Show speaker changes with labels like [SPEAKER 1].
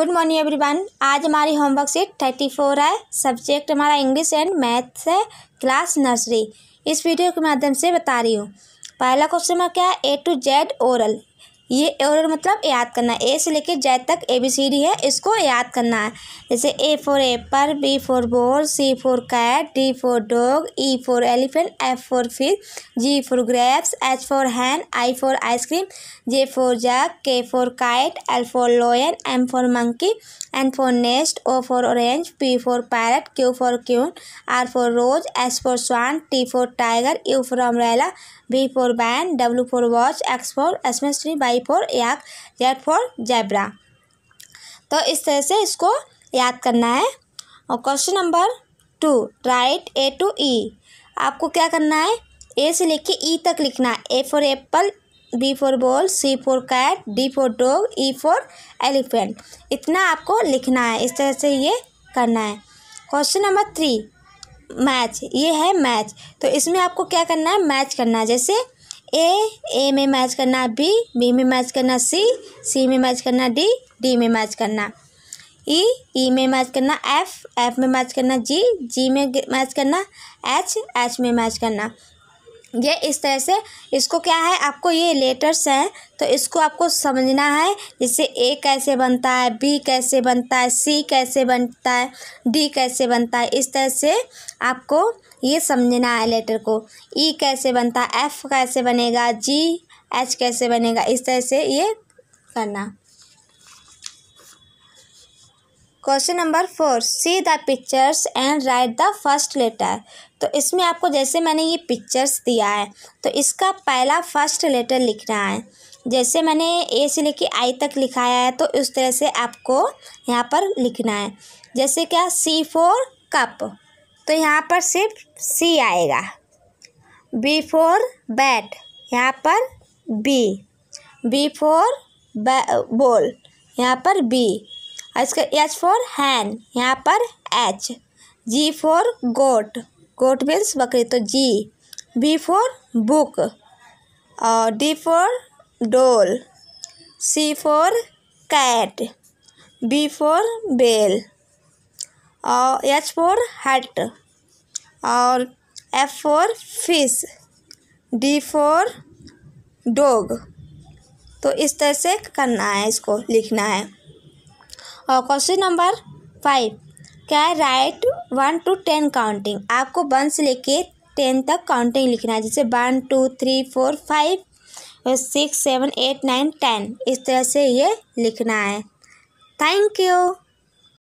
[SPEAKER 1] good morning everyone आज हमारी homework sheet thirty four है सब्जेक्ट हमारा इंग्लिश एंड मैथ्स है क्लास नर्सरी इस वीडियो के माध्यम से बता रही हूँ पहला क्वेश्चन क्या है ए टू जेड ओरल ये और मतलब याद करना ए से लेके जैद तक ए बी सी डी है इसको याद करना है जैसे A for apple B for ball C for cat D for dog E for elephant F for fish G for grapes H for hand I for ice cream J for jug K for kite L for lion M for monkey N for nest O for orange P for parrot Q for queen R for rose S for swan T for tiger U for umbrella for for W four watch X for Xmas tree Y for yak, Z for zebra तो इस तरह से इसको याद करना है और question number two write A to E आपको क्या करना है ए से लेके ई e तक लिखना है A for apple B for ball C for cat D for dog E for elephant इतना आपको लिखना है इस तरह से ये करना है क्वेश्चन नंबर थ्री मैच ये है मैच तो इसमें आपको क्या करना है मैच करना है जैसे ए ए में मैच करना बी बी में मैच करना सी सी में मैच करना डी डी में मैच करना ई ई में मैच करना एफ एफ में मैच करना जी जी में मैच करना एच एच में मैच करना ये इस तरह से इसको क्या है आपको ये लेटर्स हैं तो इसको आपको समझना है जैसे ए कैसे बनता है बी कैसे बनता है सी कैसे बनता है डी कैसे बनता है इस तरह से आपको ये समझना है लेटर को ई e कैसे बनता है एफ कैसे बनेगा जी एच कैसे बनेगा इस तरह से ये करना question number four see the pictures and write the first letter तो इसमें आपको जैसे मैंने ये पिक्चर्स दिया है तो इसका पहला फर्स्ट लेटर लिखना है जैसे मैंने ए से लेके आई तक लिखाया है तो उस तरह से आपको यहाँ पर लिखना है जैसे क्या सी फोर कप तो यहाँ पर सिर्फ सी आएगा बी फोर बैट यहाँ पर बी बी फोर बोल यहाँ पर बी और इसका एच फॉर हैन यहाँ पर H G for goat goat means बकरी तो जी बी फॉर बुक और D for doll C for cat B for bell और एच फॉर हट और F for fish D for dog तो इस तरह से करना है इसको लिखना है क्वेश्चन नंबर फाइव क्या है write one to ten counting आपको वन से लेके टेन तक काउंटिंग लिखना है जैसे one two three four five six seven eight nine ten इस तरह से ये लिखना है थैंक यू